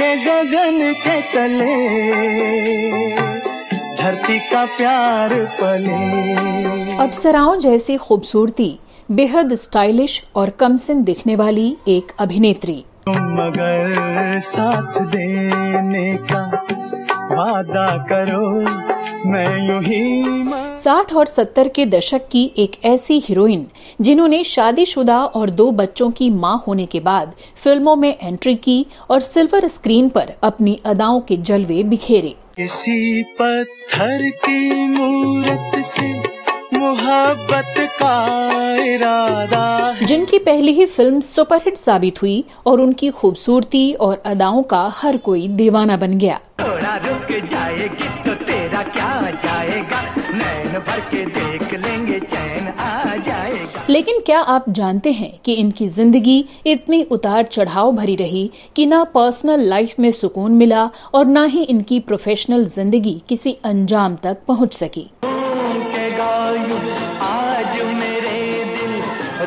मिले गगन के तले धरती का प्यार पले अप्सराओं जैसी खूबसूरती बेहद स्टाइलिश और कमसिन दिखने वाली एक अभिनेत्री मगर साथ देने का वादा करो साठ और सत्तर के दशक की एक ऐसी हीरोइन जिन्होंने शादीशुदा और दो बच्चों की मां होने के बाद फिल्मों में एंट्री की और सिल्वर स्क्रीन पर अपनी अदाओं के जलवे बिखेरे किसी पत्थर की मूर्त से मोहब्बत का इरादा जिनकी पहली ही फिल्म सुपरहिट साबित हुई और उनकी खूबसूरती और अदाओं का हर कोई दीवाना बन गया थोड़ा रुक जाएगी तो तेरा क्या जाएगा भर के देख लेंगे चैन आ जाएगा लेकिन क्या आप जानते हैं कि इनकी जिंदगी इतनी उतार चढ़ाव भरी रही कि ना पर्सनल लाइफ में सुकून मिला और ना ही इनकी प्रोफेशनल जिंदगी किसी अंजाम तक पहुंच सकी आज मेरे दिल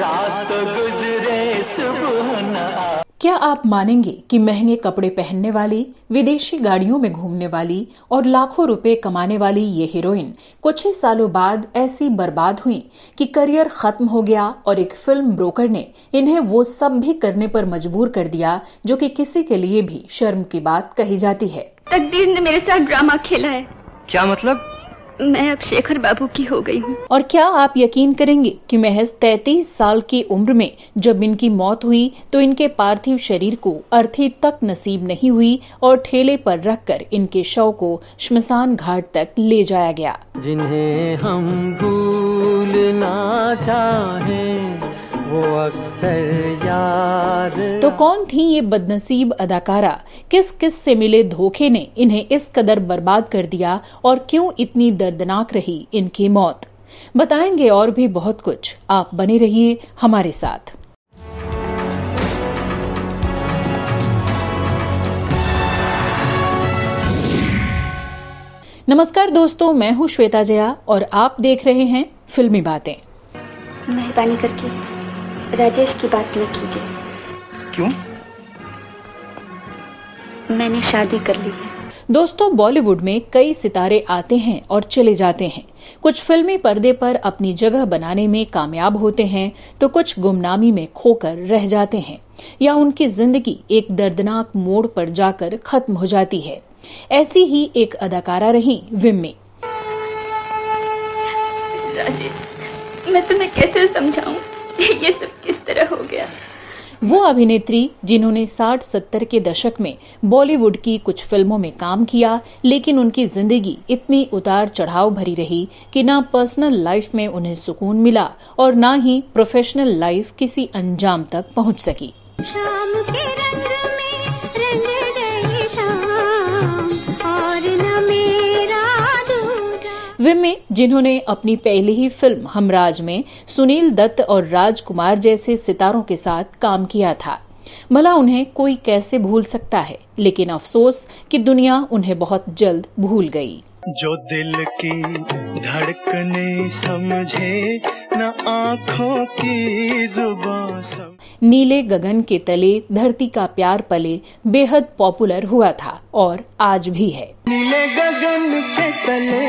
रात गुजरे सुबह क्या आप मानेंगे कि महंगे कपड़े पहनने वाली विदेशी गाड़ियों में घूमने वाली और लाखों रुपए कमाने वाली ये हीरोइन कुछ ही सालों बाद ऐसी बर्बाद हुई कि करियर खत्म हो गया और एक फिल्म ब्रोकर ने इन्हें वो सब भी करने पर मजबूर कर दिया जो कि किसी के लिए भी शर्म की बात कही जाती है तकदीर ने मेरे साथ ड्रामा खेला है क्या मतलब मैं अब शेखर बाबू की हो गई हूँ और क्या आप यकीन करेंगे कि महज 33 साल की उम्र में जब इनकी मौत हुई तो इनके पार्थिव शरीर को अर्थी तक नसीब नहीं हुई और ठेले पर रखकर इनके शव को शमशान घाट तक ले जाया गया जिन्हें हम भूलना चाहें वो अक्सर याद तो कौन थी ये बदनसीब अदाकारा किस किस से मिले धोखे ने इन्हें इस कदर बर्बाद कर दिया और क्यों इतनी दर्दनाक रही इनकी मौत बताएंगे और भी बहुत कुछ आप बने रहिए हमारे साथ नमस्कार दोस्तों मैं हूं श्वेता जया और आप देख रहे हैं फिल्मी बातें मेहरबानी करके राजेश की बात न कीजिए क्यों मैंने शादी कर ली है दोस्तों बॉलीवुड में कई सितारे आते हैं और चले जाते हैं कुछ फिल्मी पर्दे पर अपनी जगह बनाने में कामयाब होते हैं तो कुछ गुमनामी में खोकर रह जाते हैं या उनकी जिंदगी एक दर्दनाक मोड़ पर जाकर खत्म हो जाती है ऐसी ही एक अदाकारा रही विम्मी मैं तुम्हें कैसे समझाऊं ये सब किस तरह हो गया वो अभिनेत्री जिन्होंने 60-70 के दशक में बॉलीवुड की कुछ फिल्मों में काम किया लेकिन उनकी जिंदगी इतनी उतार चढ़ाव भरी रही कि ना पर्सनल लाइफ में उन्हें सुकून मिला और ना ही प्रोफेशनल लाइफ किसी अंजाम तक पहुंच सकी शाम वे में जिन्होंने अपनी पहली ही फिल्म हमराज में सुनील दत्त और राजकुमार जैसे सितारों के साथ काम किया था भला उन्हें कोई कैसे भूल सकता है लेकिन अफसोस कि दुनिया उन्हें बहुत जल्द भूल गई जो दिल की धड़कने समझे आँखों की नीले गगन के तले धरती का प्यार पले बेहद पॉपुलर हुआ था और आज भी है नीले गगन के तले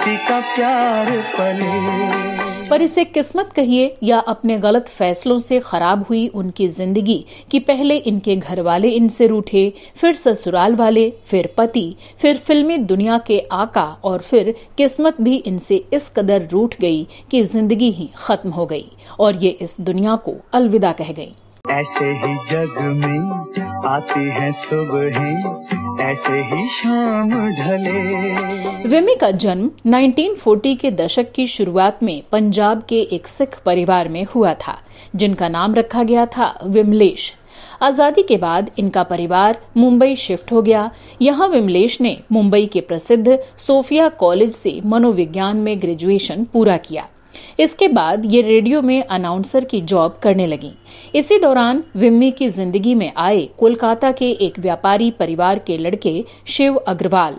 पति का प्यार पले पर इसे किस्मत कहिए या अपने गलत फैसलों से खराब हुई उनकी जिंदगी कि पहले इनके घर वाले इनसे रूठे फिर ससुराल वाले फिर पति फिर फिल्मी दुनिया के आका और फिर किस्मत भी इनसे इस कदर रूठ गई कि जिंदगी ही खत्म हो गई और ये इस दुनिया को अलविदा कह गई ऐसे ही जग में आती हैं सुबह ऐसे ही शाम ढले विमी का जन्म 1940 के दशक की शुरुआत में पंजाब के एक सिख परिवार में हुआ था जिनका नाम रखा गया था विमलेश आजादी के बाद इनका परिवार मुंबई शिफ्ट हो गया यहाँ विमलेश ने मुंबई के प्रसिद्ध सोफिया कॉलेज से मनोविज्ञान में ग्रेजुएशन पूरा किया इसके बाद ये रेडियो में अनाउंसर की जॉब करने लगी इसी दौरान विम्मी की जिंदगी में आए कोलकाता के एक व्यापारी परिवार के लड़के शिव अग्रवाल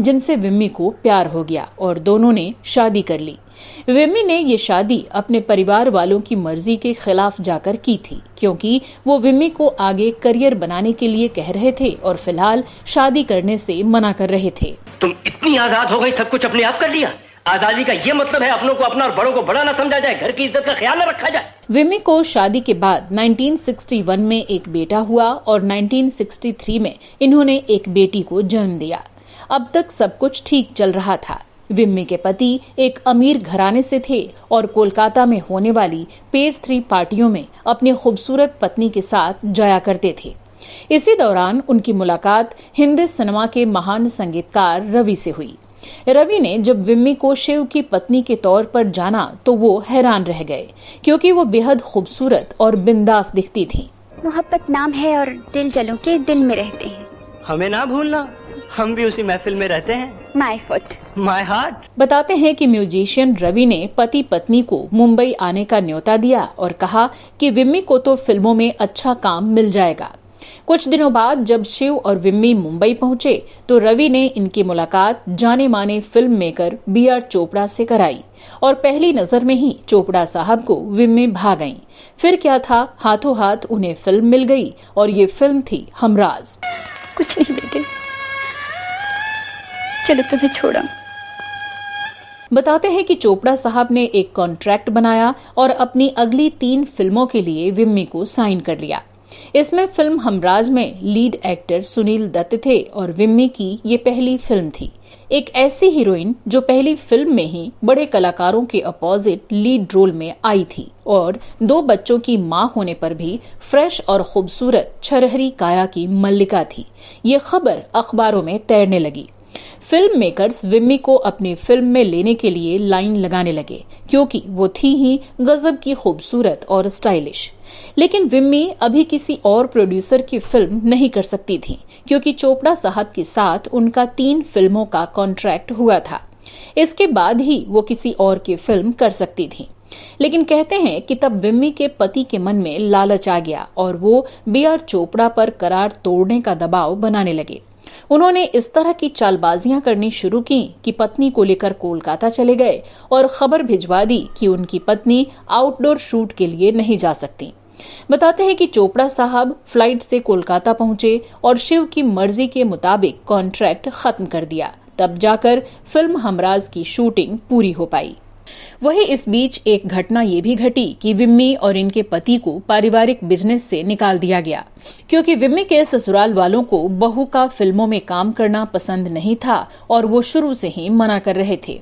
जिनसे विम्मी को प्यार हो गया और दोनों ने शादी कर ली विम्मी ने ये शादी अपने परिवार वालों की मर्जी के खिलाफ जाकर की थी क्योंकि वो विम्मी को आगे करियर बनाने के लिए कह रहे थे और फिलहाल शादी करने से मना कर रहे थे तुम इतनी आजाद हो गई सब कुछ अपने आप कर लिया आजादी का ये मतलब है अपनों को अपना और बड़ों को बड़ा ना समझा जाए घर की इज्जत का ख्याल न रखा जाए विमी को शादी के बाद 1961 में एक बेटा हुआ और 1963 में इन्होंने एक बेटी को जन्म दिया अब तक सब कुछ ठीक चल रहा था विम्मी के पति एक अमीर घराने से थे और कोलकाता में होने वाली पेज थ्री पार्टियों में अपनी खूबसूरत पत्नी के साथ जाया करते थे इसी दौरान उनकी मुलाकात हिंदी सिनेमा के महान संगीतकार रवि से हुई रवि ने जब विम्मी को शिव की पत्नी के तौर पर जाना तो वो हैरान रह गए क्योंकि वो बेहद खूबसूरत और बिंदास दिखती थी मोहब्बत नाम है और दिल जलों के दिल में रहते हैं हमें ना भूलना हम भी उसी महफिल में रहते हैं माई फुट माई हार्ट बताते हैं कि म्यूजिशियन रवि ने पति पत्नी को मुंबई आने का न्योता दिया और कहा कि विम्मी को तो फिल्मों में अच्छा काम मिल जाएगा कुछ दिनों बाद जब शिव और विम्मी मुंबई पहुंचे तो रवि ने इनकी मुलाकात जाने माने film maker B R Chopra से कराई और पहली नजर में ही चोपड़ा साहब को विम्मी भा गई फिर क्या था हाथों हाथ उन्हें फिल्म मिल गई और ये फिल्म थी हमराज कुछ नहीं बेटे चलो तुम्हें छोड़ा बताते हैं कि चोपड़ा साहब ने एक कॉन्ट्रैक्ट बनाया और अपनी अगली तीन फिल्मों के लिए विम्मी को साइन कर लिया इसमें फिल्म हमराज में लीड एक्टर सुनील दत्त थे और विम्मी की ये पहली फिल्म थी एक ऐसी हीरोइन जो पहली फिल्म में ही बड़े कलाकारों के अपोजिट लीड रोल में आई थी और दो बच्चों की मां होने पर भी फ्रेश और खूबसूरत छरहरी काया की मल्लिका थी ये खबर अखबारों में तैरने लगी फिल्म मेकर्स विम्मी को अपनी फिल्म में लेने के लिए लाइन लगाने लगे क्योंकि वो थी ही गजब की खूबसूरत और स्टाइलिश लेकिन विम्मी अभी किसी और प्रोड्यूसर की फिल्म नहीं कर सकती थी क्योंकि चोपड़ा साहब के साथ उनका तीन फिल्मों का कॉन्ट्रैक्ट हुआ था इसके बाद ही वो किसी और की फिल्म कर सकती थी लेकिन कहते हैं कि तब विम्मी के पति के मन में लालच आ गया और वो बी आर चोपड़ा पर करार तोड़ने का दबाव बनाने लगे उन्होंने इस तरह की चालबाजियां करनी शुरू की कि पत्नी को लेकर कोलकाता चले गए और खबर भिजवा दी कि उनकी पत्नी आउटडोर शूट के लिए नहीं जा सकती बताते हैं कि चोपड़ा साहब फ्लाइट से कोलकाता पहुंचे और शिव की मर्जी के मुताबिक कॉन्ट्रैक्ट खत्म कर दिया तब जाकर फिल्म हमराज की शूटिंग पूरी हो पाई वहीं इस बीच एक घटना ये भी घटी कि विम्मी और इनके पति को पारिवारिक बिजनेस से निकाल दिया गया क्योंकि विम्मी के ससुराल वालों को बहू का फिल्मों में काम करना पसंद नहीं था और वो शुरू से ही मना कर रहे थे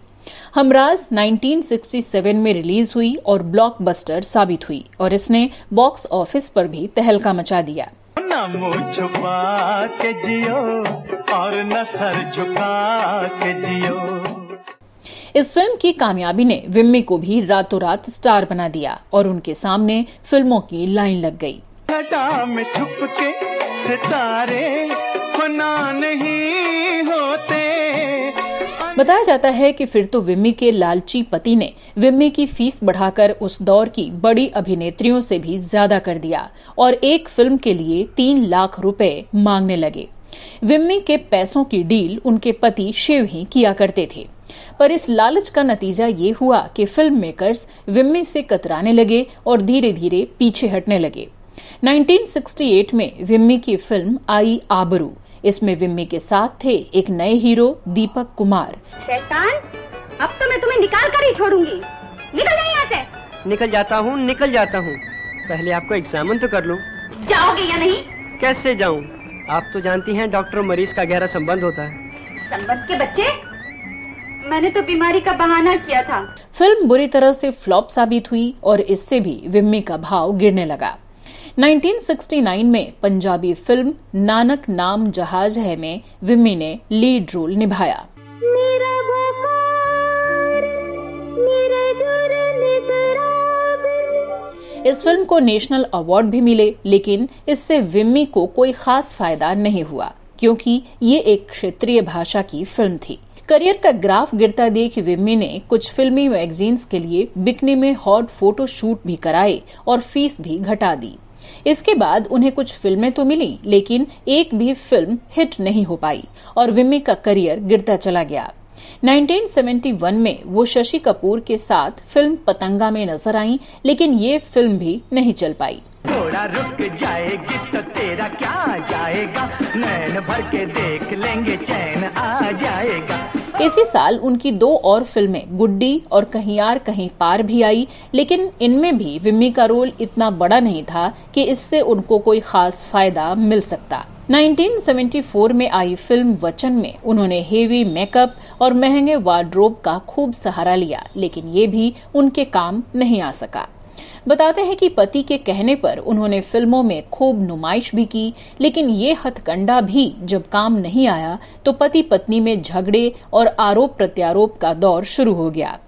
हमराज 1967 में रिलीज हुई और ब्लॉकबस्टर साबित हुई और इसने बॉक्स ऑफिस पर भी तहलका मचा दिया न इस फिल्म की कामयाबी ने विम्मी को भी रातों रात स्टार बना दिया और उनके सामने फिल्मों की लाइन लग गई में छुप के सितारे फना नहीं होते बताया जाता है कि फिर तो विम्मी के लालची पति ने विम्मी की फीस बढ़ाकर उस दौर की बड़ी अभिनेत्रियों से भी ज्यादा कर दिया और एक फिल्म के लिए तीन लाख रुपए मांगने लगे विम्मी के पैसों की डील उनके पति शिव ही किया करते थे पर इस लालच का नतीजा ये हुआ कि फिल्म मेकर्स विम्मी से कतराने लगे और धीरे धीरे पीछे हटने लगे 1968 में विम्मी की फिल्म आई आबरू इसमें विम्मी के साथ थे एक नए हीरो दीपक कुमार शैतान अब तो मैं तुम्हें निकाल कर ही छोड़ूंगी निकल जाइए यहाँ से निकल जाता हूँ निकल जाता हूँ पहले आपको एग्जामिन तो कर लूँ जाओगे या नहीं कैसे जाऊँ आप तो जानती हैं डॉक्टर मरीज का गहरा संबंध होता है संबंध के बच्चे मैंने तो बीमारी का बहाना किया था फिल्म बुरी तरह से फ्लॉप साबित हुई और इससे भी विम्मी का भाव गिरने लगा 1969 में पंजाबी फिल्म नानक नाम जहाज है में विम्मी ने लीड रोल निभाया इस फिल्म को नेशनल अवार्ड भी मिले लेकिन इससे विम्मी को कोई खास फायदा नहीं हुआ क्योंकि ये एक क्षेत्रीय भाषा की फिल्म थी करियर का ग्राफ गिरता देख विम्मी ने कुछ फिल्मी मैगजीन्स के लिए बिकने में हॉट फोटो शूट भी कराए और फीस भी घटा दी इसके बाद उन्हें कुछ फिल्में तो मिली लेकिन एक भी फिल्म हिट नहीं हो पाई और विम्मी का करियर गिरता चला गया 1971 में वो शशि कपूर के साथ फिल्म पतंगा में नजर आई लेकिन ये फिल्म भी नहीं चल पाई थोड़ा रुक जाएगी तो तेरा क्या जाएगा नैन भर के देख लेंगे चैन आ जाएगा इसी साल उनकी दो और फिल्में गुड्डी और कहीं यार कहीं पार भी आई लेकिन इनमें भी विम्मी का रोल इतना बड़ा नहीं था कि इससे उनको कोई खास फायदा मिल सकता 1974 में आई फिल्म वचन में उन्होंने हेवी मेकअप और महंगे वार्ड्रोब का खूब सहारा लिया लेकिन ये भी उनके काम नहीं आ सका बताते हैं कि पति के कहने पर उन्होंने फिल्मों में खूब नुमाइश भी की लेकिन ये हथकंडा भी जब काम नहीं आया तो पति पत्नी में झगड़े और आरोप प्रत्यारोप का दौर शुरू हो गया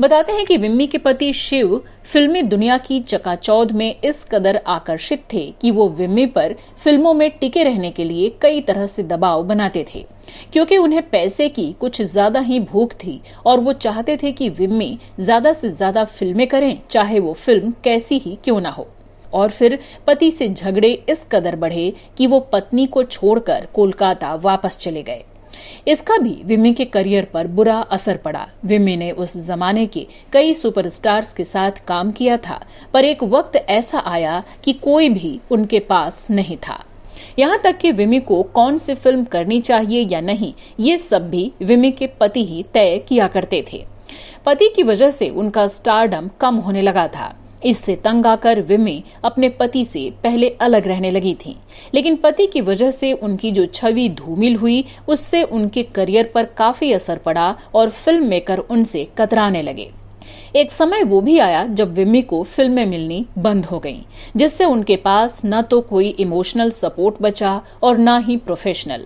बताते हैं कि विम्मी के पति शिव फिल्मी दुनिया की चकाचौध में इस कदर आकर्षित थे कि वो विम्मी पर फिल्मों में टिके रहने के लिए कई तरह से दबाव बनाते थे क्योंकि उन्हें पैसे की कुछ ज्यादा ही भूख थी और वो चाहते थे कि विम्मी ज्यादा से ज्यादा फिल्में करें चाहे वो फिल्म कैसी ही क्यों ना हो और फिर पति से झगड़े इस कदर बढ़े कि वो पत्नी को छोड़कर कोलकाता वापस चले गए इसका भी विमे के करियर पर बुरा असर पड़ा विमे ने उस जमाने के कई सुपरस्टार्स के साथ काम किया था पर एक वक्त ऐसा आया कि कोई भी उनके पास नहीं था यहाँ तक कि विमी को कौन सी फिल्म करनी चाहिए या नहीं ये सब भी विमी के पति ही तय किया करते थे पति की वजह से उनका स्टारडम कम होने लगा था इससे तंग आकर विमी अपने पति से पहले अलग रहने लगी थी लेकिन पति की वजह से उनकी जो छवि धूमिल हुई उससे उनके करियर पर काफी असर पड़ा और फिल्म मेकर उनसे कतराने लगे एक समय वो भी आया जब विम्मी को फिल्में मिलनी बंद हो गईं, जिससे उनके पास न तो कोई इमोशनल सपोर्ट बचा और न ही प्रोफेशनल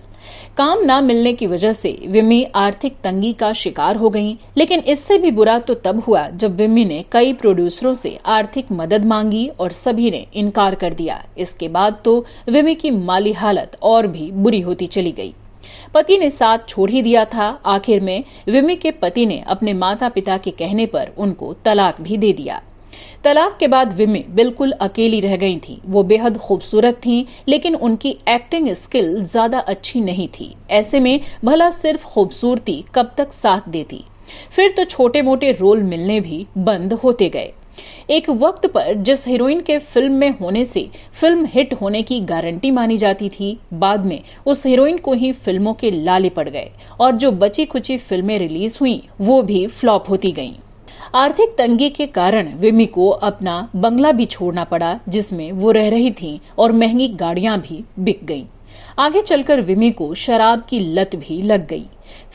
काम न मिलने की वजह से विमी आर्थिक तंगी का शिकार हो गई लेकिन इससे भी बुरा तो तब हुआ जब विमी ने कई प्रोड्यूसरों से आर्थिक मदद मांगी और सभी ने इनकार कर दिया इसके बाद तो विमी की माली हालत और भी बुरी होती चली गई पति ने साथ छोड़ ही दिया था आखिर में विमी के पति ने अपने माता पिता के कहने पर उनको तलाक भी दे दिया तलाक के बाद विमे बिल्कुल अकेली रह गई थी वो बेहद खूबसूरत थी लेकिन उनकी एक्टिंग स्किल ज्यादा अच्छी नहीं थी ऐसे में भला सिर्फ खूबसूरती कब तक साथ देती फिर तो छोटे मोटे रोल मिलने भी बंद होते गए एक वक्त पर जिस हीरोइन के फिल्म में होने से फिल्म हिट होने की गारंटी मानी जाती थी बाद में उस हीरोइन को ही फिल्मों के लाले पड़ गए और जो बची खुची फिल्में रिलीज हुई वो भी फ्लॉप होती गईं। आर्थिक तंगी के कारण विमी को अपना बंगला भी छोड़ना पड़ा जिसमें वो रह रही थी और महंगी गाड़ियां भी बिक गईं। आगे चलकर विमी को शराब की लत भी लग गई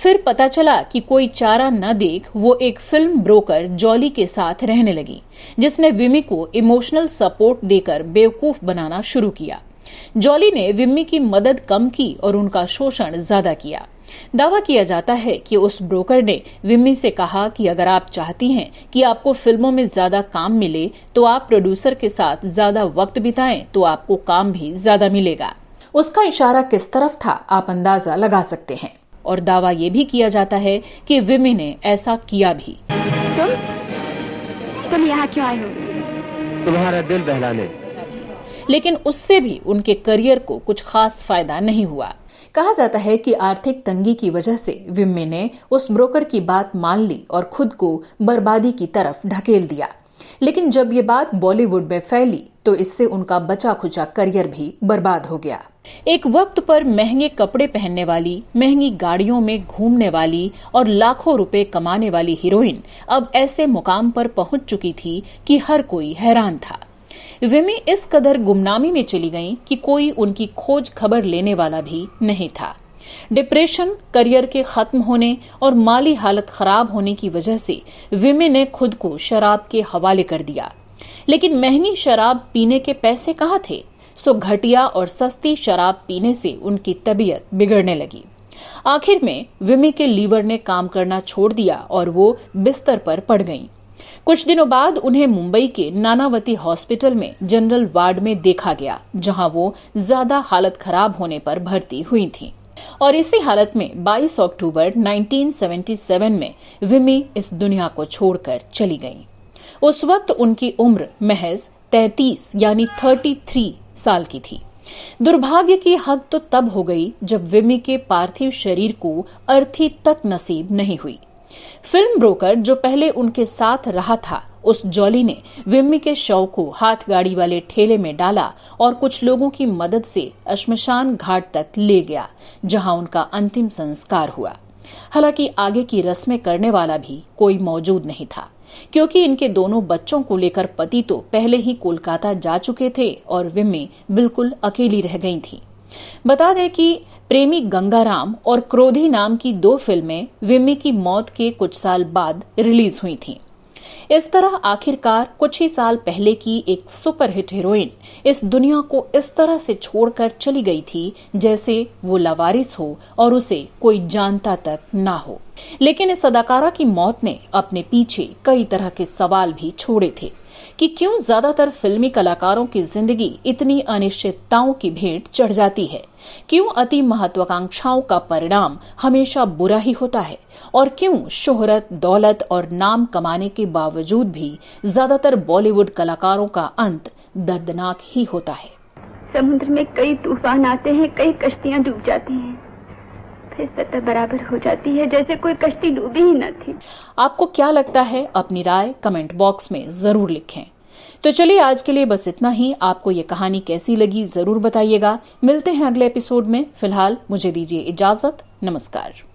फिर पता चला कि कोई चारा न देख वो एक फिल्म ब्रोकर जॉली के साथ रहने लगी जिसने विमी को इमोशनल सपोर्ट देकर बेवकूफ बनाना शुरू किया जॉली ने विम्मी की मदद कम की और उनका शोषण ज्यादा किया दावा किया जाता है कि उस ब्रोकर ने विम्मी से कहा कि अगर आप चाहती हैं कि आपको फिल्मों में ज्यादा काम मिले तो आप प्रोड्यूसर के साथ ज्यादा वक्त बिताएं तो आपको काम भी ज्यादा मिलेगा उसका इशारा किस तरफ था आप अंदाजा लगा सकते हैं और दावा ये भी किया जाता है कि विमी ने ऐसा किया भी तुम तुम यहाँ क्यों आए हो तुम्हारा दिल बहलाने लेकिन उससे भी उनके करियर को कुछ खास फायदा नहीं हुआ कहा जाता है कि आर्थिक तंगी की वजह से विम्मे ने उस ब्रोकर की बात मान ली और खुद को बर्बादी की तरफ ढकेल दिया लेकिन जब ये बात बॉलीवुड में फैली तो इससे उनका बचा खुचा करियर भी बर्बाद हो गया एक वक्त पर महंगे कपड़े पहनने वाली महंगी गाड़ियों में घूमने वाली और लाखों रुपए कमाने वाली हीरोइन अब ऐसे मुकाम पर पहुंच चुकी थी कि हर कोई हैरान था विमी इस कदर गुमनामी में चली गईं कि कोई उनकी खोज खबर लेने वाला भी नहीं था डिप्रेशन करियर के खत्म होने और माली हालत खराब होने की वजह से विमी ने खुद को शराब के हवाले कर दिया लेकिन महंगी शराब पीने के पैसे कहाँ थे सो घटिया और सस्ती शराब पीने से उनकी तबीयत बिगड़ने लगी आखिर में विमी के लीवर ने काम करना छोड़ दिया और वो बिस्तर पर पड़ गईं। कुछ दिनों बाद उन्हें मुंबई के नानावती हॉस्पिटल में जनरल वार्ड में देखा गया जहां वो ज्यादा हालत खराब होने पर भर्ती हुई थी और इसी हालत में 22 अक्टूबर 1977 में विमी इस दुनिया को छोड़कर चली गईं। उस वक्त उनकी उम्र महज 33 यानी 33 साल की थी दुर्भाग्य की हद तो तब हो गई जब विमी के पार्थिव शरीर को अर्थी तक नसीब नहीं हुई फिल्म ब्रोकर जो पहले उनके साथ रहा था उस जॉली ने विम्मी के शव को हाथ गाड़ी वाले ठेले में डाला और कुछ लोगों की मदद से अश्मशान घाट तक ले गया जहां उनका अंतिम संस्कार हुआ हालांकि आगे की रस्में करने वाला भी कोई मौजूद नहीं था क्योंकि इनके दोनों बच्चों को लेकर पति तो पहले ही कोलकाता जा चुके थे और विम्मी बिल्कुल अकेली रह गई थी बता दें कि प्रेमी गंगाराम और क्रोधी नाम की दो फिल्में विमी की मौत के कुछ साल बाद रिलीज हुई थीं। इस तरह आखिरकार कुछ ही साल पहले की एक सुपरहिट हीरोइन इस दुनिया को इस तरह से छोड़कर चली गई थी जैसे वो लवारिस हो और उसे कोई जानता तक ना हो लेकिन इस अदाकारा की मौत ने अपने पीछे कई तरह के सवाल भी छोड़े थे कि क्यों ज्यादातर फिल्मी कलाकारों की जिंदगी इतनी अनिश्चितताओं की भेंट चढ़ जाती है क्यों अति महत्वाकांक्षाओं का परिणाम हमेशा बुरा ही होता है और क्यों शोहरत दौलत और नाम कमाने के बावजूद भी ज्यादातर बॉलीवुड कलाकारों का अंत दर्दनाक ही होता है समुद्र में कई तूफान आते हैं कई कश्तियां डूब जाती हैं बराबर हो जाती है जैसे कोई कश्ती डूबी ही न थी आपको क्या लगता है अपनी राय कमेंट बॉक्स में जरूर लिखें तो चलिए आज के लिए बस इतना ही आपको ये कहानी कैसी लगी जरूर बताइएगा मिलते हैं अगले एपिसोड में फिलहाल मुझे दीजिए इजाजत नमस्कार